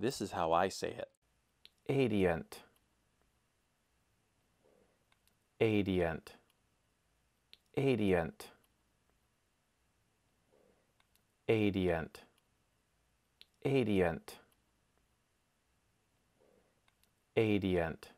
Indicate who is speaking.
Speaker 1: This is how I say it. Adient. Adient. Adient. Adient. Adient. Adient.